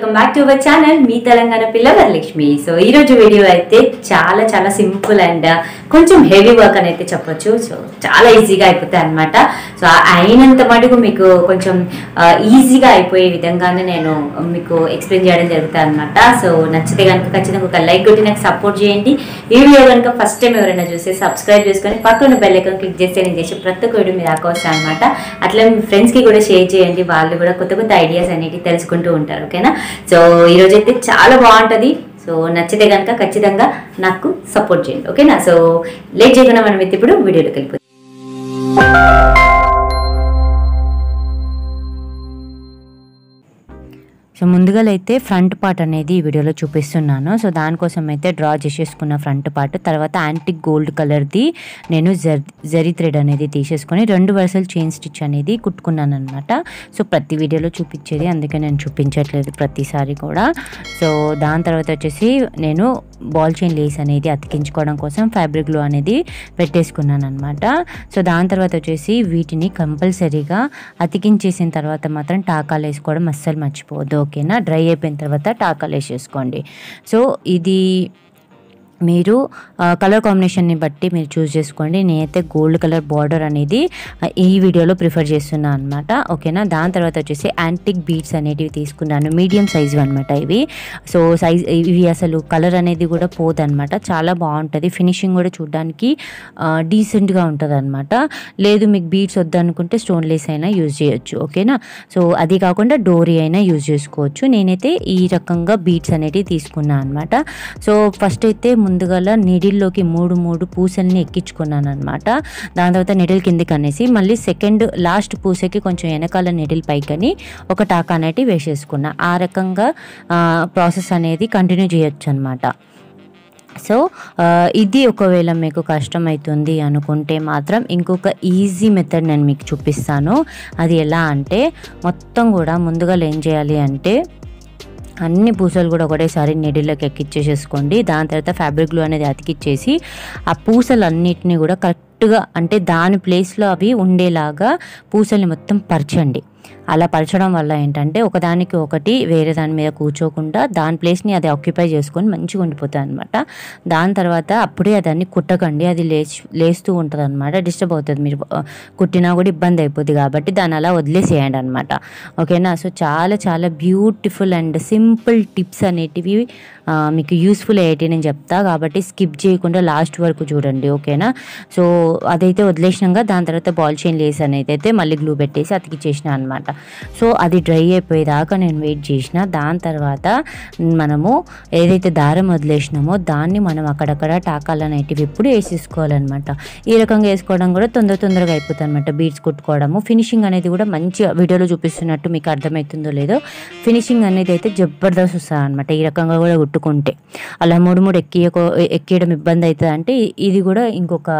welcome back to our channel మీ తెలంగాణ పిల్ల Varalakshmi so ఈరోజు వీడియో అయితే చాలా చాలా సింపుల్ అండ్ uh, కొంచెం హెవీ వర్క్ అని అయితే చెప్పొచ్చు సో చాలా ఈజీగా అయిపోతాయి అనమాట సో అయినంత మటుకు మీకు కొంచెం ఈజీగా uh, అయిపోయే విధంగానే నేను మీకు ఎక్స్ప్లెయిన్ చేయడం జరుగుతాయి అనమాట సో నచ్చితే కనుక ఖచ్చితంగా ఒక లైక్ కొట్టి నాకు సపోర్ట్ చేయండి వీడియో కనుక ఫస్ట్ టైం ఎవరైనా చూస్తే సబ్స్క్రైబ్ చేసుకొని పక్కన బెల్ ఐకాన్ క్లిక్ చేస్తే నేను చేసే ప్రతి ఒక్క వీడియో మీరు ఆకోవచ్చు అనమాట అట్లా మీ ఫ్రెండ్స్కి కూడా షేర్ చేయండి వాళ్ళు కూడా కొత్త కొత్త ఐడియాస్ అనేవి తెలుసుకుంటూ ఉంటారు ఓకేనా సో ఈరోజు అయితే చాలా బాగుంటుంది సో నచ్చితే కనుక ఖచ్చితంగా నాకు సపోర్ట్ చేయండి ఓకేనా సో లేట్ చేయకుండా మనం అయితే ఇప్పుడు వీడియోలోకి వెళ్ళిపోతాం సో ముందుగా అయితే ఫ్రంట్ పార్ట్ అనేది ఈ వీడియోలో చూపిస్తున్నాను సో దానికోసం అయితే డ్రా చేసేసుకున్న ఫ్రంట్ పార్ట్ తర్వాత యాంటిక్ గోల్డ్ కలర్ది నేను జరి థ్రెడ్ అనేది తీసేసుకొని రెండు వరుసలు చైన్ స్టిచ్ అనేది కుట్టుకున్నాను అనమాట సో ప్రతి వీడియోలో చూపించేది అందుకే నేను చూపించట్లేదు ప్రతిసారి కూడా సో దాని తర్వాత వచ్చేసి నేను బాల్ చైన్ లేస్ అనేది అతికించుకోవడం కోసం ఫ్యాబ్రిక్ గ్లూ అనేది పెట్టేసుకున్నాను అనమాట సో దాని తర్వాత వచ్చేసి వీటిని కంపల్సరీగా అతికించేసిన తర్వాత మాత్రం టాకాలు వేసుకోవడం అస్సలు మర్చిపోవద్దు ఓకేనా డ్రై అయిపోయిన తర్వాత టాకాలు వేసేసుకోండి సో ఇది మీరు కలర్ కాంబినేషన్ని బట్టి మీరు చూస్ చేసుకోండి నేనైతే గోల్డ్ కలర్ బార్డర్ అనేది ఈ వీడియోలో ప్రిఫర్ చేస్తున్నాను అనమాట ఓకేనా దాని తర్వాత వచ్చేసి యాంటిక్ బీడ్స్ అనేటివి తీసుకున్నాను మీడియం సైజు అనమాట ఇవి సో సైజ్ ఇవి అసలు కలర్ అనేది కూడా పోదనమాట చాలా బాగుంటుంది ఫినిషింగ్ కూడా చూడడానికి డీసెంట్గా ఉంటుంది అనమాట లేదు మీకు బీడ్స్ వద్దనుకుంటే స్టోన్లెస్ అయినా యూజ్ చేయొచ్చు ఓకేనా సో అది కాకుండా డోరీ అయినా యూజ్ చేసుకోవచ్చు నేనైతే ఈ రకంగా బీడ్స్ అనేటివి తీసుకున్నాను అనమాట సో ఫస్ట్ అయితే ముందుగల నీడిల్లోకి మూడు మూడు పూసల్ని ఎక్కించుకున్నాను అనమాట దాని తర్వాత నిడిల్ కిందకి అనేసి మళ్ళీ సెకండ్ లాస్ట్ పూసకి కొంచెం వెనకాల నిడిల్ పైకని ఒక టాకా అనేటివి వేసేసుకున్నా ఆ రకంగా ప్రాసెస్ అనేది కంటిన్యూ చేయొచ్చు అనమాట సో ఇది ఒకవేళ మీకు కష్టమవుతుంది అనుకుంటే మాత్రం ఇంకొక ఈజీ మెథడ్ నేను మీకు చూపిస్తాను అది ఎలా అంటే మొత్తం కూడా ముందుగా ఏం చేయాలి అంటే అన్ని పూసలు కూడా ఒకటేసారి నెడిలోకి ఎక్కిచ్చేసేసుకోండి దాని తర్వాత ఫ్యాబ్రిక్ గ్లూ అనేది అతికిచ్చేసి ఆ పూసలు అన్నిటినీ కూడా కరెక్ట్గా అంటే దాని ప్లేస్లో అవి ఉండేలాగా పూసల్ని మొత్తం పరచండి అలా పరచడం వల్ల ఏంటంటే ఒకదానికి ఒకటి వేరే దాని మీద కూర్చోకుండా దాని ప్లేస్ని అది ఆక్యుపై చేసుకొని మంచిగా ఉండిపోతుంది అనమాట దాని తర్వాత అప్పుడే దాన్ని కుట్టకండి అది లేచి లేస్తూ ఉంటుంది అనమాట డిస్టర్బ్ అవుతుంది మీరు కుట్టినా కూడా ఇబ్బంది అయిపోద్ది కాబట్టి దాన్ని అలా వదిలేసేయండి అనమాట ఓకేనా సో చాలా చాలా బ్యూటిఫుల్ అండ్ సింపుల్ టిప్స్ అనేటివి మీకు యూస్ఫుల్ అయ్యేటి నేను చెప్తా కాబట్టి స్కిప్ చేయకుండా లాస్ట్ వరకు చూడండి ఓకేనా సో అదైతే వదిలేసినాక దాని తర్వాత బాల్ చైన్ లేస్ అనేది అయితే మళ్ళీ గ్లూ పెట్టేసి చేసిన అనమాట అనమాట సో అది డ్రై అయిపోయేదాకా నేను వెయిట్ చేసిన దాని తర్వాత మనము ఏదైతే దారం వదిలేసినామో దాన్ని మనం అక్కడక్కడ టాకాలు అనేటివి ఎప్పుడు వేసేసుకోవాలన్నమాట ఈ రకంగా వేసుకోవడం కూడా తొందర తొందరగా అయిపోతుంది అనమాట బీట్స్ కుట్టుకోవడము ఫినిషింగ్ అనేది కూడా మంచి వీడియోలో చూపిస్తున్నట్టు మీకు అర్థమవుతుందో లేదో ఫినిషింగ్ అనేది అయితే జబర్దస్త్ వస్తుంది అనమాట ఈ రకంగా కూడా కుట్టుకుంటే అలా మూడు మూడు ఎక్కి ఎక్కియడం ఇబ్బంది అవుతుంది అంటే ఇది కూడా ఇంకొక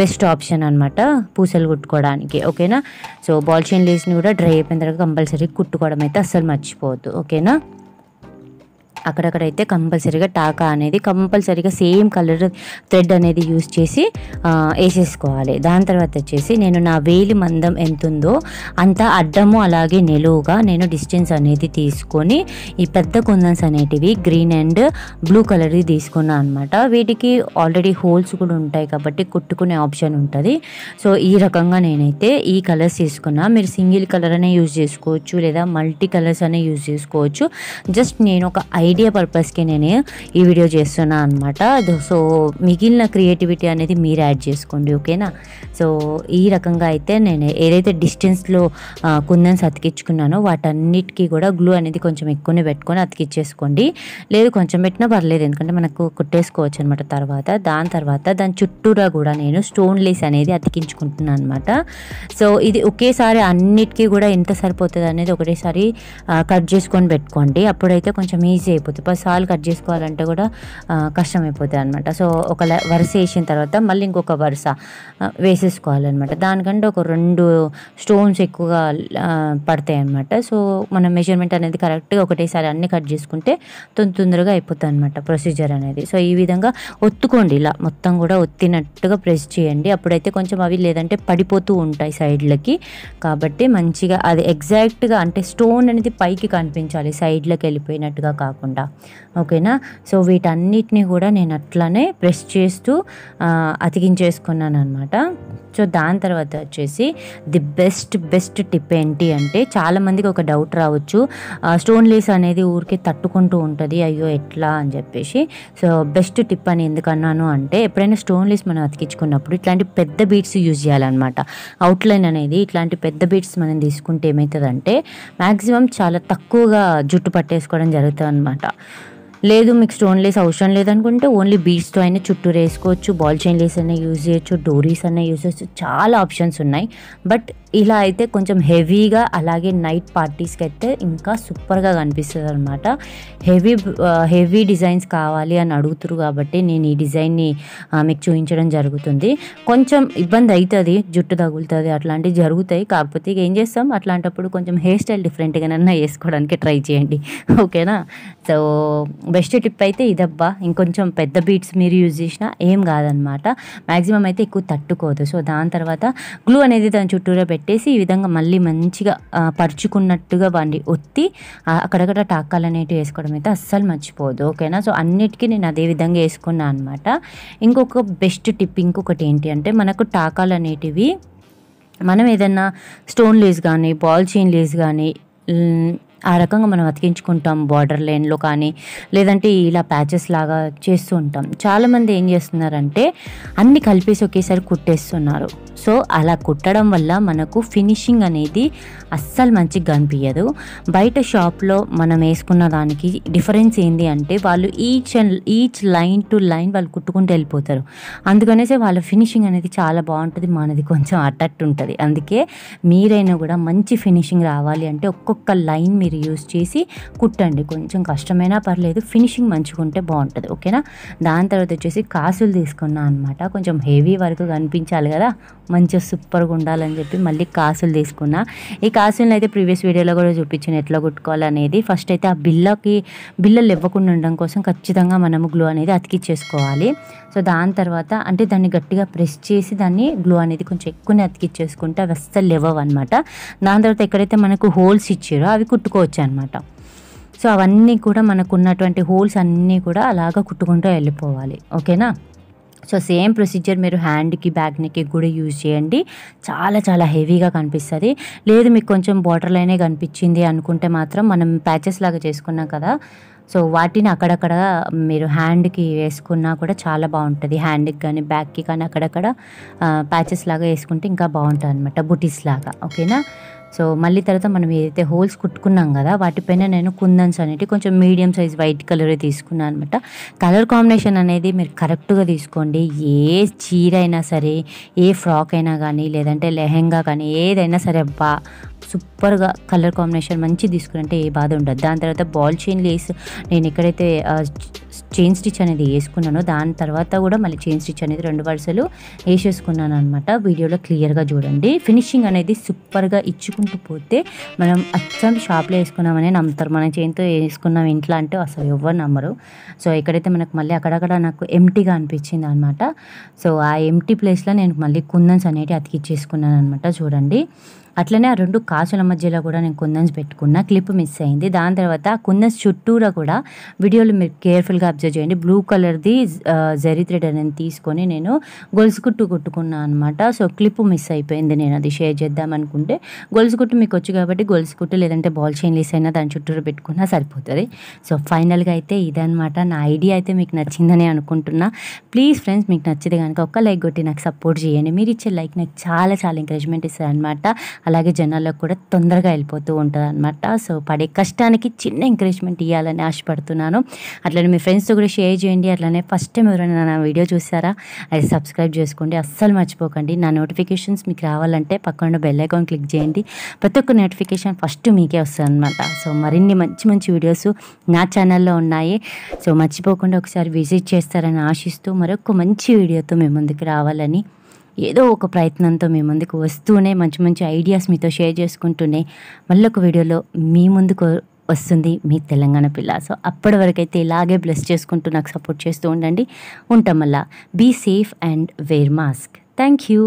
బెస్ట్ ఆప్షన్ అనమాట పూసలు కుట్టుకోవడానికి ఓకేనా సో బాల్ చైన్ లేసిన కూడా డ్రై అయిపోయిన తర్వాత కంపల్సరీ కుట్టుకోవడం అయితే అస్సలు మర్చిపోవద్దు ఓకేనా అక్కడక్కడైతే కంపల్సరీగా టాకా అనేది కంపల్సరీగా సేమ్ కలర్ థ్రెడ్ అనేది యూస్ చేసి వేసేసుకోవాలి దాని తర్వాత వచ్చేసి నేను నా వేలి మందం ఎంత ఉందో అంత అడ్డము అలాగే నిలువుగా నేను డిస్టెన్స్ అనేది తీసుకొని ఈ పెద్ద కుందన్స్ అనేటివి గ్రీన్ అండ్ బ్లూ కలర్ది తీసుకున్నాను అనమాట వీటికి ఆల్రెడీ హోల్స్ కూడా ఉంటాయి కాబట్టి కుట్టుకునే ఆప్షన్ ఉంటుంది సో ఈ రకంగా నేనైతే ఈ కలర్స్ తీసుకున్నా మీరు సింగిల్ కలర్ అనే యూజ్ చేసుకోవచ్చు లేదా మల్టీ కలర్స్ అనే యూజ్ చేసుకోవచ్చు జస్ట్ నేను ఒక ఐ ఐడియా పర్పస్కి నేను ఈ వీడియో చేస్తున్నాను అనమాట సో మిగిలిన క్రియేటివిటీ అనేది మీరు యాడ్ చేసుకోండి ఓకేనా సో ఈ రకంగా అయితే నేను ఏదైతే డిస్టెన్స్లో కుందన్స్ అతికించుకున్నానో వాటన్నిటికీ కూడా గ్లూ అనేది కొంచెం ఎక్కువనే పెట్టుకొని అతికిచ్చేసుకోండి లేదు కొంచెం పెట్టినా పర్లేదు ఎందుకంటే మనకు కుట్టేసుకోవచ్చు అనమాట తర్వాత దాని తర్వాత దాని చుట్టూరా కూడా నేను స్టోన్ లేస్ అనేది అతికించుకుంటున్నాను అనమాట సో ఇది ఒకేసారి అన్నిటికీ కూడా ఎంత సరిపోతుంది అనేది ఒకటేసారి కట్ చేసుకొని పెట్టుకోండి అప్పుడైతే కొంచెం ఈజీ అయిపోతుంది పది సార్లు కట్ చేసుకోవాలంటే కూడా కష్టమైపోతుంది అనమాట సో ఒక వరుస వేసిన తర్వాత మళ్ళీ ఇంకొక వరుస వేసేసుకోవాలన్నమాట దానికంటే ఒక రెండు స్టోన్స్ ఎక్కువగా పడతాయి అనమాట సో మన మెజర్మెంట్ అనేది కరెక్ట్గా ఒకటేసారి అన్ని కట్ చేసుకుంటే తొందరగా అయిపోతుంది అనమాట ప్రొసీజర్ అనేది సో ఈ విధంగా ఒత్తుకోండి ఇలా మొత్తం కూడా ఒత్తినట్టుగా ప్రెస్ చేయండి అప్పుడైతే కొంచెం అవి లేదంటే పడిపోతూ ఉంటాయి సైడ్లకి కాబట్టి మంచిగా అది ఎగ్జాక్ట్గా అంటే స్టోన్ అనేది పైకి కనిపించాలి సైడ్లకి వెళ్ళిపోయినట్టుగా కాకుండా కాకుండా ఓకేనా సో వీటన్నిటిని కూడా నేను అట్లానే ప్రెస్ చేస్తూ అతికించేసుకున్నాను అనమాట సో దాని తర్వాత వచ్చేసి ది బెస్ట్ బెస్ట్ టిప్ ఏంటి అంటే చాలామందికి ఒక డౌట్ రావచ్చు స్టోన్ లీస్ అనేది ఊరికే తట్టుకుంటూ ఉంటుంది అయ్యో ఎట్లా అని చెప్పేసి సో బెస్ట్ టిప్ అని ఎందుకన్నాను అంటే ఎప్పుడైనా స్టోన్ లీస్ మనం అతికించుకున్నప్పుడు ఇట్లాంటి పెద్ద బీట్స్ యూజ్ చేయాలన్నమాట అవుట్లైన్ అనేది ఇట్లాంటి పెద్ద బీట్స్ మనం తీసుకుంటే ఏమవుతుందంటే మ్యాక్సిమం చాలా తక్కువగా జుట్టు పట్టేసుకోవడం జరుగుతుంది అనమాట అనమాట లేదు మీకు స్టోన్ లేస్ అవసరం లేదనుకుంటే ఓన్లీ బీడ్స్తో అయినా చుట్టూ వేసుకోవచ్చు బాల్ చైన్ లేస్ అయినా యూజ్ చేయొచ్చు డోరీస్ అయినా యూజ్ చేయొచ్చు చాలా ఆప్షన్స్ ఉన్నాయి బట్ ఇలా అయితే కొంచెం హెవీగా అలాగే నైట్ పార్టీస్కి అయితే ఇంకా సూపర్గా కనిపిస్తుంది అనమాట హెవీ హెవీ డిజైన్స్ కావాలి అని అడుగుతురు కాబట్టి నేను ఈ డిజైన్ని మీకు చూపించడం జరుగుతుంది కొంచెం ఇబ్బంది అవుతుంది జుట్టు తగులుతుంది అట్లాంటివి జరుగుతాయి కాకపోతే ఏం చేస్తాం అట్లాంటప్పుడు కొంచెం హెయిర్ స్టైల్ డిఫరెంట్గానన్నా వేసుకోవడానికి ట్రై చేయండి ఓకేనా సో బెస్ట్ టిప్ అయితే ఇదబ్బా ఇంకొంచెం పెద్ద బీట్స్ మీరు యూజ్ చేసినా ఏం కాదనమాట మ్యాక్సిమం అయితే ఎక్కువ తట్టుకోదు సో దాని తర్వాత గ్లూ అనేది దాని చుట్టూరా పెట్టి పెట్టేసి ఈ విధంగా మళ్ళీ మంచిగా పరుచుకున్నట్టుగా వాడిని ఒత్తి అక్కడక్కడ టాకాలు అనేటివి వేసుకోవడం అయితే అస్సలు మర్చిపోదు ఓకేనా సో అన్నిటికీ నేను అదే విధంగా వేసుకున్నాను అనమాట ఇంకొక బెస్ట్ టిప్ ఇంకొకటి ఏంటి అంటే మనకు టాకాలు అనేటివి మనం ఏదన్నా స్టోన్ లీవ్స్ కానీ బాల్ చైన్ లీవ్స్ కానీ ఆ రకంగా మనం అతికించుకుంటాం బార్డర్ లైన్లో కానీ లేదంటే ఇలా ప్యాచెస్ లాగా చేస్తూ ఉంటాం చాలామంది ఏం చేస్తున్నారంటే అన్ని కలిపేసి ఒకేసారి కుట్టేస్తున్నారు సో అలా కుట్టడం వల్ల మనకు ఫినిషింగ్ అనేది అస్సలు మంచిగా కనిపించదు బయట షాప్లో మనం వేసుకున్న దానికి డిఫరెన్స్ ఏంటి అంటే వాళ్ళు each and each line to line వాళ్ళు కుట్టుకుంటూ వెళ్ళిపోతారు అందుకనేసి వాళ్ళ ఫినిషింగ్ అనేది చాలా బాగుంటుంది మనది కొంచెం అట్టట్టు ఉంటుంది అందుకే మీరైనా కూడా మంచి ఫినిషింగ్ రావాలి అంటే ఒక్కొక్క లైన్ మీరు మీరు యూజ్ చేసి కుట్టండి కొంచెం కష్టమైనా పర్లేదు ఫినిషింగ్ మంచిగా ఉంటే బాగుంటుంది ఓకేనా దాని తర్వాత వచ్చేసి కాసులు తీసుకున్నా అనమాట కొంచెం హెవీ వరకు కనిపించాలి కదా మంచిగా సూపర్గా ఉండాలని చెప్పి మళ్ళీ కాసులు తీసుకున్నా ఈ కాసులను అయితే ప్రీవియస్ వీడియోలో కూడా చూపించాను ఎట్లా కుట్టుకోవాలనేది ఫస్ట్ అయితే ఆ బిల్లకి బిల్లలు ఇవ్వకుండా ఉండడం కోసం ఖచ్చితంగా మనము గ్లో అనేది అతికిచ్చేసుకోవాలి సో దాని తర్వాత అంటే దాన్ని గట్టిగా ప్రెస్ చేసి దాన్ని గ్లో అనేది కొంచెం ఎక్కువనే అతికిచ్చేసుకుంటే అవి అస్సలు ఇవ్వవు అనమాట దాని తర్వాత ఎక్కడైతే మనకు హోల్స్ ఇచ్చారో అవి కుట్టుకో కుట్టుకోవచ్చు అనమాట సో అవన్నీ కూడా మనకు ఉన్నటువంటి హోల్స్ అన్నీ కూడా అలాగ కుట్టుకుంటూ వెళ్ళిపోవాలి ఓకేనా సో సేమ్ ప్రొసీజర్ మీరు హ్యాండ్కి బ్యాక్ నెక్కి కూడా యూజ్ చేయండి చాలా చాలా హెవీగా కనిపిస్తుంది లేదు మీకు కొంచెం బార్డర్ లైనే కనిపించింది అనుకుంటే మాత్రం మనం ప్యాచెస్ లాగా చేసుకున్నాం కదా సో వాటిని అక్కడక్కడ మీరు హ్యాండ్కి వేసుకున్నా కూడా చాలా బాగుంటుంది హ్యాండ్కి కానీ బ్యాక్కి కానీ అక్కడక్కడ ప్యాచెస్ లాగా వేసుకుంటే ఇంకా బాగుంటుంది అనమాట బుటీస్ లాగా ఓకేనా సో మళ్ళీ తర్వాత మనం ఏదైతే హోల్స్ కుట్టుకున్నాం కదా వాటిపైన నేను కుందన్స్ అనేవి కొంచెం మీడియం సైజ్ వైట్ కలరే తీసుకున్నాను అనమాట కలర్ కాంబినేషన్ అనేది మీరు కరెక్ట్గా తీసుకోండి ఏ చీర అయినా సరే ఏ ఫ్రాక్ అయినా కానీ లేదంటే లెహెంగా కానీ ఏదైనా సరే అబ్బా సూపర్గా కలర్ కాంబినేషన్ మంచి తీసుకురంటే ఏ బాధ ఉండదు దాని తర్వాత బాల్ చైన్ లేస్ నేను ఎక్కడైతే చైన్ స్టిచ్ అనేది వేసుకున్నానో దాని తర్వాత కూడా మళ్ళీ చైన్ స్టిచ్ అనేది రెండు వరుసలు వేసేసుకున్నాను అనమాట వీడియోలో క్లియర్గా చూడండి ఫినిషింగ్ అనేది సూపర్గా ఇచ్చుకుంటూ పోతే మనం అచ్చం షాప్లో వేసుకున్నామని నమ్ముతారు మన చైన్తో వేసుకున్నాం ఇంట్లో అంటే అసలు ఎవరు నమ్మరు సో ఎక్కడైతే మనకు మళ్ళీ అక్కడక్కడ నాకు ఎంటీగా అనిపించింది అనమాట సో ఆ ఎంటీ ప్లేస్లో నేను మళ్ళీ కుందన్స్ అనేటివి అతికిచ్చేసుకున్నాను అనమాట చూడండి అట్లనే ఆ రెండు కాసుల మధ్యలో కూడా నేను కుందన్స్ పెట్టుకున్న క్లిప్ మిస్ అయింది దాని తర్వాత కుందన్స్ చుట్టూరా కూడా వీడియోలు మీరు కేర్ఫుల్గా అబ్జర్వ్ చేయండి బ్లూ కలర్ది జరీ థ్రెడ్ అనేది తీసుకొని నేను గొలుసు కుట్టు కుట్టుకున్నాను అనమాట సో క్లిప్ మిస్ అయిపోయింది నేను అది షేర్ చేద్దాం అనుకుంటే గొలుసు కుట్టు మీకు వచ్చు కాబట్టి గొలుసు కుట్టు లేదంటే బాల్ చైన్ లీస్ అయినా దాని చుట్టూరు పెట్టుకున్నా సరిపోతుంది సో ఫైనల్గా అయితే ఇదనమాట నా ఐడియా అయితే మీకు నచ్చిందని అనుకుంటున్నా ప్లీజ్ ఫ్రెండ్స్ మీకు నచ్చింది కనుక ఒక్క లైక్ కొట్టి నాకు సపోర్ట్ చేయండి మీరు ఇచ్చే లైక్ నాకు చాలా చాలా ఎంకరేజ్మెంట్ ఇస్తుంది అనమాట అలాగే జనాల్లో కూడా తొందరగా వెళ్ళిపోతూ ఉంటుంది అనమాట సో పడే కష్టానికి చిన్న ఎంకరేజ్మెంట్ ఇవ్వాలని ఆశపడుతున్నాను అట్లనే మీ ఫ్రెండ్స్తో కూడా షేర్ చేయండి అట్లనే ఫస్ట్ టైం ఎవరైనా నా వీడియో చూసారా అది సబ్స్క్రైబ్ చేసుకోండి అస్సలు మర్చిపోకండి నా నోటిఫికేషన్స్ మీకు రావాలంటే పక్కన బెల్ ఐకాన్ క్లిక్ చేయండి ప్రతి ఒక్క నోటిఫికేషన్ ఫస్ట్ మీకే వస్తుంది అనమాట సో మరిన్ని మంచి మంచి వీడియోస్ నా ఛానల్లో ఉన్నాయి సో మర్చిపోకుండా ఒకసారి విజిట్ చేస్తారని ఆశిస్తూ మరొక మంచి వీడియోతో మేము ముందుకు రావాలని ఏదో ఒక ప్రయత్నంతో మీ ముందుకు వస్తూనే మంచి మంచి ఐడియాస్ మీతో షేర్ చేసుకుంటూనే మళ్ళొక వీడియోలో మీ ముందుకు వస్తుంది మీ తెలంగాణ పిల్ల సో అప్పటి వరకైతే ఇలాగే బ్లెస్ చేసుకుంటూ నాకు సపోర్ట్ చేస్తూ ఉండండి ఉంటాం మళ్ళా be safe and wear mask thank you